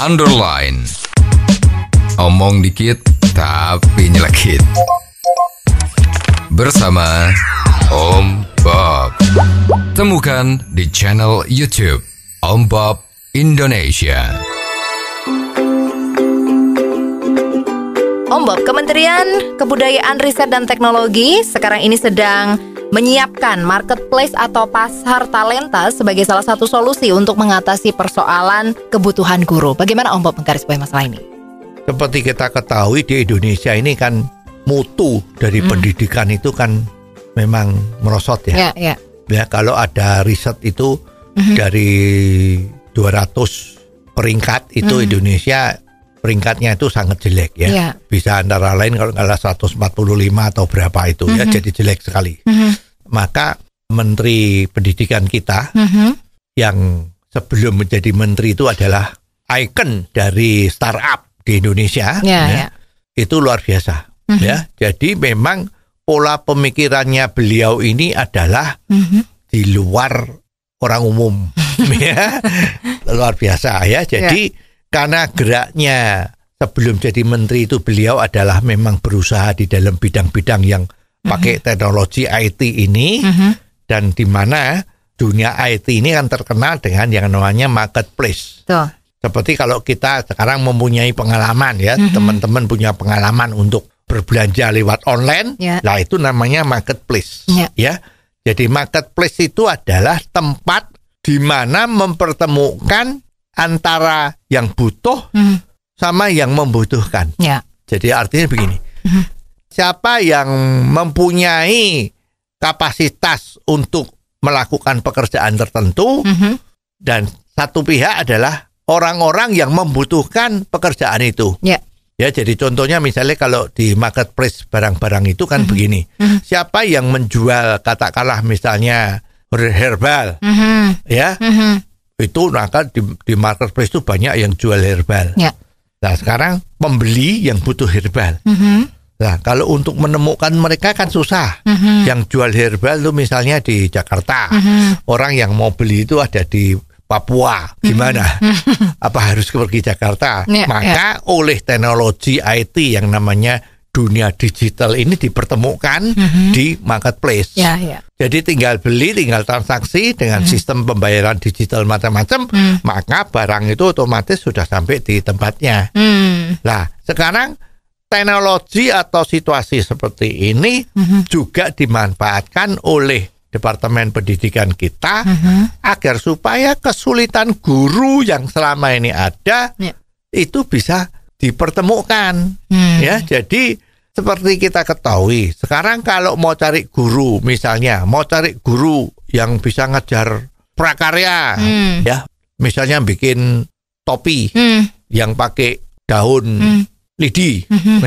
underline. Omong dikit tapi nyelekit. Bersama Om Bob. Temukan di channel YouTube Om Bob Indonesia. Om Bob, Kementerian Kebudayaan Riset dan Teknologi sekarang ini sedang menyiapkan marketplace atau pasar talenta sebagai salah satu solusi untuk mengatasi persoalan kebutuhan guru. Bagaimana Om Bob menggarisbawahi masalah ini? Seperti kita ketahui di Indonesia ini kan mutu dari hmm. pendidikan itu kan memang merosot ya. Ya, ya. ya kalau ada riset itu hmm. dari 200 peringkat itu hmm. Indonesia peringkatnya itu sangat jelek ya. ya. Bisa antara lain kalau nggak salah 145 atau berapa itu -hmm. ya mm-hmm. jadi jelek sekali. -hmm maka Menteri Pendidikan kita mm -hmm. yang sebelum menjadi menteri itu adalah ikon dari startup di Indonesia, yeah, ya, yeah. Ya. itu luar biasa. Mm -hmm. Ya, jadi memang pola pemikirannya beliau ini adalah mm -hmm. di luar orang umum, ya, luar biasa ya. Jadi yeah. karena geraknya sebelum jadi menteri itu beliau adalah memang berusaha di dalam bidang-bidang yang pakai mm-hmm. teknologi IT ini mm-hmm. dan di mana dunia IT ini kan terkenal dengan yang namanya marketplace. Tuh. Seperti kalau kita sekarang mempunyai pengalaman ya, mm-hmm. teman-teman punya pengalaman untuk berbelanja lewat online, yeah. lah itu namanya marketplace. Yeah. Ya. Jadi marketplace itu adalah tempat di mana mempertemukan antara yang butuh mm. sama yang membutuhkan. Yeah. Jadi artinya begini, mm siapa yang mempunyai kapasitas untuk melakukan pekerjaan tertentu mm -hmm. dan satu pihak adalah orang-orang yang membutuhkan pekerjaan itu. Yeah. Ya, jadi contohnya misalnya kalau di marketplace barang-barang itu kan mm -hmm. begini. Mm -hmm. Siapa yang menjual katakanlah misalnya herbal, mm -hmm. ya, mm -hmm. itu maka di, di marketplace itu banyak yang jual herbal. Yeah. Nah sekarang pembeli yang butuh herbal, mm -hmm. Nah, kalau untuk menemukan mereka kan susah. Mm -hmm. Yang jual herbal itu misalnya di Jakarta. Mm -hmm. Orang yang mau beli itu ada di Papua. Mhm. Gimana? Mm -hmm. Apa harus pergi Jakarta? Yeah, Maka yeah. oleh teknologi IT yang namanya dunia digital ini dipertemukan mm -hmm. di marketplace. Yeah, yeah. Jadi tinggal beli, tinggal transaksi dengan mhm. sistem pembayaran digital macam-macam, mm maka barang itu otomatis sudah sampai di tempatnya. Mm Nah, sekarang teknologi atau situasi seperti ini mm -hmm. juga dimanfaatkan oleh Departemen Pendidikan kita mm -hmm. agar supaya kesulitan guru yang selama ini ada yeah. itu bisa dipertemukan mm. ya jadi seperti kita ketahui sekarang kalau mau cari guru misalnya mau cari guru yang bisa ngejar prakarya mm. ya misalnya bikin topi mm. yang pakai daun hmm lidi mm-hmm.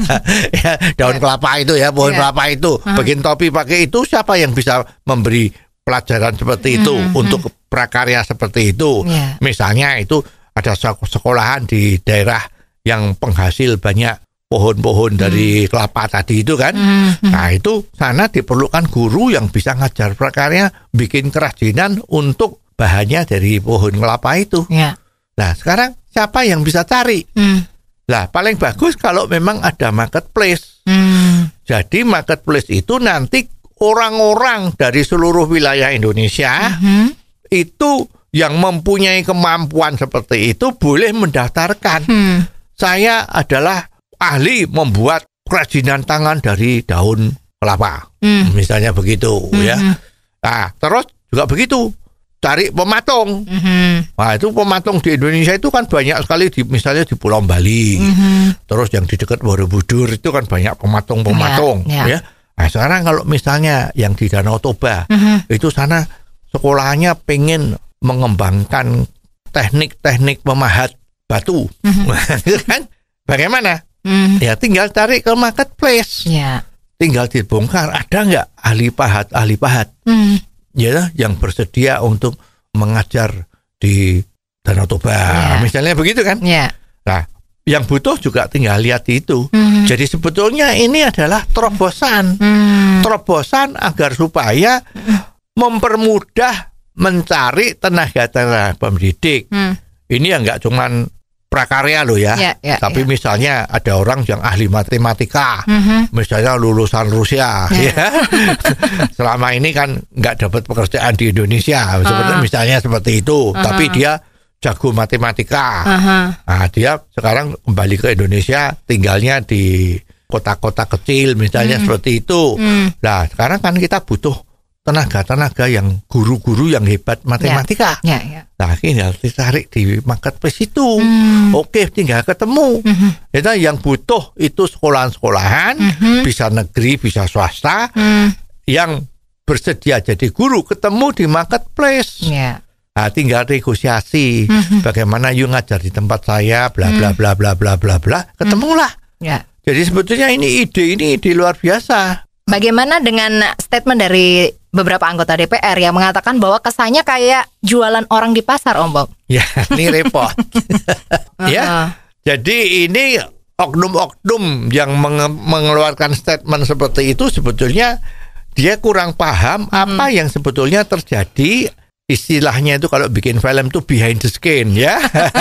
Ya, daun iya. kelapa itu ya pohon yeah. kelapa itu uh-huh. bikin topi pakai itu siapa yang bisa memberi pelajaran seperti itu mm-hmm. untuk prakarya seperti itu yeah. misalnya itu ada sekolahan di daerah yang penghasil banyak pohon-pohon mm-hmm. dari kelapa tadi itu kan mm-hmm. nah itu sana diperlukan guru yang bisa ngajar prakarya bikin kerajinan untuk bahannya dari pohon kelapa itu yeah. nah sekarang siapa yang bisa cari mm lah paling bagus kalau memang ada marketplace. Hmm. Jadi marketplace itu nanti orang-orang dari seluruh wilayah Indonesia hmm. itu yang mempunyai kemampuan seperti itu boleh mendaftarkan. Hmm. Saya adalah ahli membuat kerajinan tangan dari daun kelapa. Hmm. Misalnya begitu ya. hmm. ya. Nah, terus juga begitu cari pematung. Mm-hmm. Nah, itu pematung di Indonesia itu kan banyak sekali di misalnya di Pulau Bali. Mm-hmm. Terus yang di dekat Borobudur itu kan banyak pematung-pematung yeah, yeah. ya. Nah, sekarang kalau misalnya yang di Danau Toba mm-hmm. itu sana sekolahnya pengen mengembangkan teknik-teknik memahat batu. Mm-hmm. kan bagaimana? mm Ya tinggal cari ke marketplace. Yeah. Tinggal dibongkar ada nggak ahli pahat ahli pahat. mm ya yang bersedia untuk mengajar di Danau Toba, yeah. misalnya begitu kan? Ya. Nah, yang butuh juga tinggal lihat itu. Hmm. Jadi sebetulnya ini adalah terobosan, hmm. terobosan agar supaya mempermudah mencari tenaga-tenaga pendidik. Hmm. Ini yang nggak cuman prakarya loh ya. Yeah, yeah, Tapi yeah. misalnya ada orang yang ahli matematika, mm-hmm. misalnya lulusan Rusia, yeah. ya. ya. Selama ini kan nggak dapat pekerjaan di Indonesia, uh. misalnya seperti itu. Uh -huh. Tapi ah. dia jago matematika. Uh -huh. Nah, dia sekarang kembali ke Indonesia, tinggalnya di kota-kota kecil, misalnya mm. seperti itu. Mm. Nah, sekarang kan kita butuh tenaga-tenaga yang guru-guru yang hebat ya. matematika. Ya, ya, ya. Nah, harus ditarik di marketplace itu. Hmm. Oke, tinggal ketemu. Hmm. Itu yang butuh itu sekolahan-sekolahan, hmm. bisa negeri, bisa swasta, hmm. yang bersedia jadi guru ketemu di marketplace. Ya. Nah, tinggal negosiasi hmm. bagaimana yuk ngajar di tempat saya, bla bla hmm. bla bla bla bla bla, ketemulah. Hmm. Ya. Jadi sebetulnya ini ide ini di luar biasa. Bagaimana dengan statement dari beberapa anggota DPR yang mengatakan bahwa kesannya kayak jualan orang di pasar, Om Bob. Ya, ini repot. ya. Jadi ini oknum-oknum yang menge mengeluarkan statement seperti itu sebetulnya dia kurang paham hmm. apa yang sebetulnya terjadi istilahnya itu kalau bikin film tuh behind the skin ya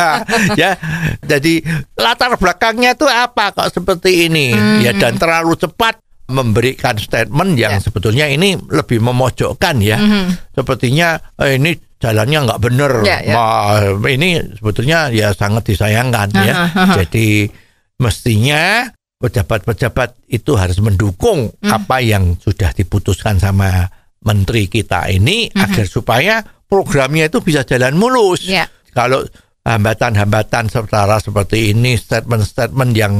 ya jadi latar belakangnya tuh apa kok seperti ini hmm. ya dan terlalu cepat memberikan statement yang yeah. sebetulnya ini lebih memojokkan ya. Mm -hmm. Sepertinya eh, ini jalannya nggak benar. Yeah, yeah. Wah, ini sebetulnya ya sangat disayangkan ya. Jadi mestinya pejabat-pejabat itu harus mendukung mm. apa yang sudah diputuskan sama menteri kita ini mm -hmm. agar supaya programnya itu bisa jalan mulus. Yeah. Kalau hambatan-hambatan sementara seperti ini, statement-statement yang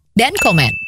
dan komen.